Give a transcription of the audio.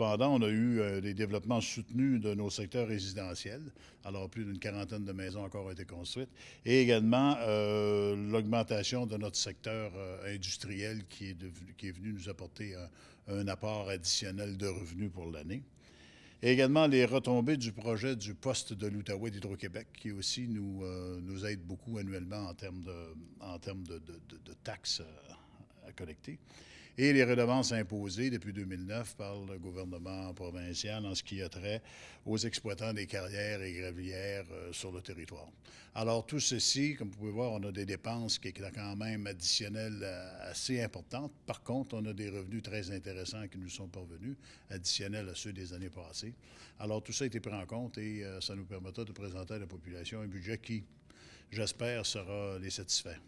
Cependant, on a eu euh, des développements soutenus de nos secteurs résidentiels. Alors, plus d'une quarantaine de maisons encore ont été construites. Et également, euh, l'augmentation de notre secteur euh, industriel qui est, devenu, venu nous apporter un, apport additionnel de revenus pour l'année. Et également, les retombées du projet du poste de l'Outaouais d'Hydro-Québec, qui aussi nous, aide beaucoup annuellement en termes de taxes à collecter et les redevances imposées depuis 2009 par le gouvernement provincial en ce qui a trait aux exploitants des carrières et gravières euh, sur le territoire. Alors, tout ceci, comme vous pouvez voir, on a des dépenses qui sont quand même additionnelles euh, assez importantes. Par contre, on a des revenus très intéressants qui nous sont parvenus, additionnels à ceux des années passées. Alors, tout ça a été pris en compte et euh, ça nous permettra de présenter à la population un budget qui, j'espère, sera les satisfaits.